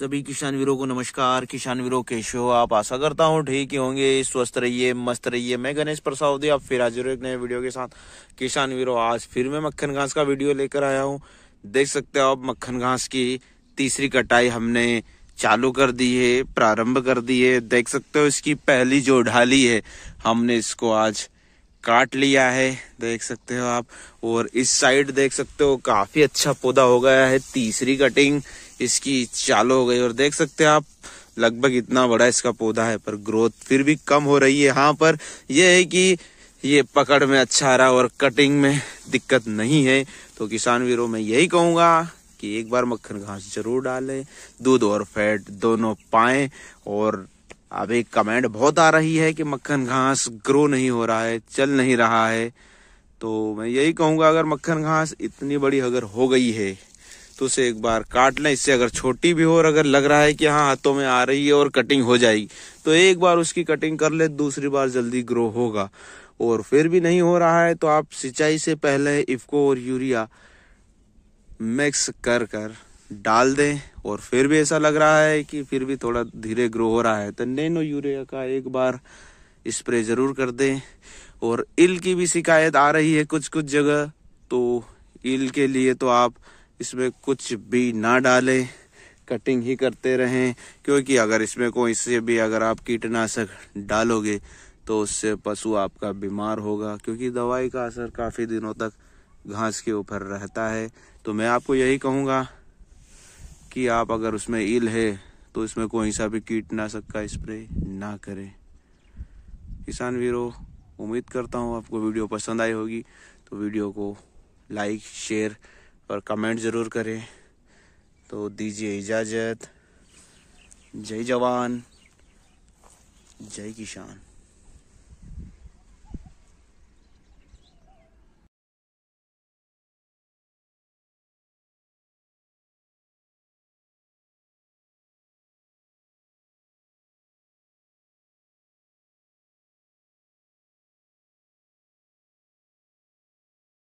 सभी किसान वीरों को नमस्कार किसान वीरों कैसे हो आप आशा करता हूँ ठीक ही होंगे स्वस्थ रहिए मस्त रहिए मैं गणेश प्रसाद आप फिर हाजिर एक नए वीडियो के साथ किसान वीरों आज फिर मैं मक्खन घास का वीडियो लेकर आया हूँ देख सकते हो आप मक्खन घास की तीसरी कटाई हमने चालू कर दी है प्रारंभ कर दी है देख सकते हो इसकी पहली जो ढाली है हमने इसको आज काट लिया है देख सकते हो आप और इस साइड देख सकते हो काफी अच्छा पौधा हो गया है तीसरी कटिंग इसकी चालू हो गई और देख सकते हो आप लगभग इतना बड़ा इसका पौधा है पर ग्रोथ फिर भी कम हो रही है यहाँ पर यह है कि ये पकड़ में अच्छा रहा और कटिंग में दिक्कत नहीं है तो किसान वीरों में यही कहूंगा कि एक बार मक्खन घास जरूर डालें दूध और फैट दोनों पाएं और अब एक कमेंट बहुत आ रही है कि मक्खन घास ग्रो नहीं हो रहा है चल नहीं रहा है तो मैं यही कहूँगा अगर मक्खन घास इतनी बड़ी अगर हो गई है तो उसे एक बार काट लें इससे अगर छोटी भी हो और अगर लग रहा है कि हाँ हाथों में आ रही है और कटिंग हो जाएगी तो एक बार उसकी कटिंग कर ले दूसरी बार जल्दी ग्रो होगा और फिर भी नहीं हो रहा है तो आप सिंचाई से पहले इफको और यूरिया मिक्स कर कर डाल दें और फिर भी ऐसा लग रहा है कि फिर भी थोड़ा धीरे ग्रो हो रहा है तो नैनो यूरिया का एक बार स्प्रे ज़रूर कर दें और इल की भी शिकायत आ रही है कुछ कुछ जगह तो इल के लिए तो आप इसमें कुछ भी ना डालें कटिंग ही करते रहें क्योंकि अगर इसमें कोई इससे भी अगर आप कीटनाशक डालोगे तो उससे पशु आपका बीमार होगा क्योंकि दवाई का असर काफ़ी दिनों तक घास के ऊपर रहता है तो मैं आपको यही कहूँगा कि आप अगर उसमें इल है तो इसमें कोई सा भी कीटनाशक का स्प्रे ना करें किसान वीरो उम्मीद करता हूँ आपको वीडियो पसंद आई होगी तो वीडियो को लाइक शेयर और कमेंट ज़रूर करें तो दीजिए इजाज़त जय जवान जय किसान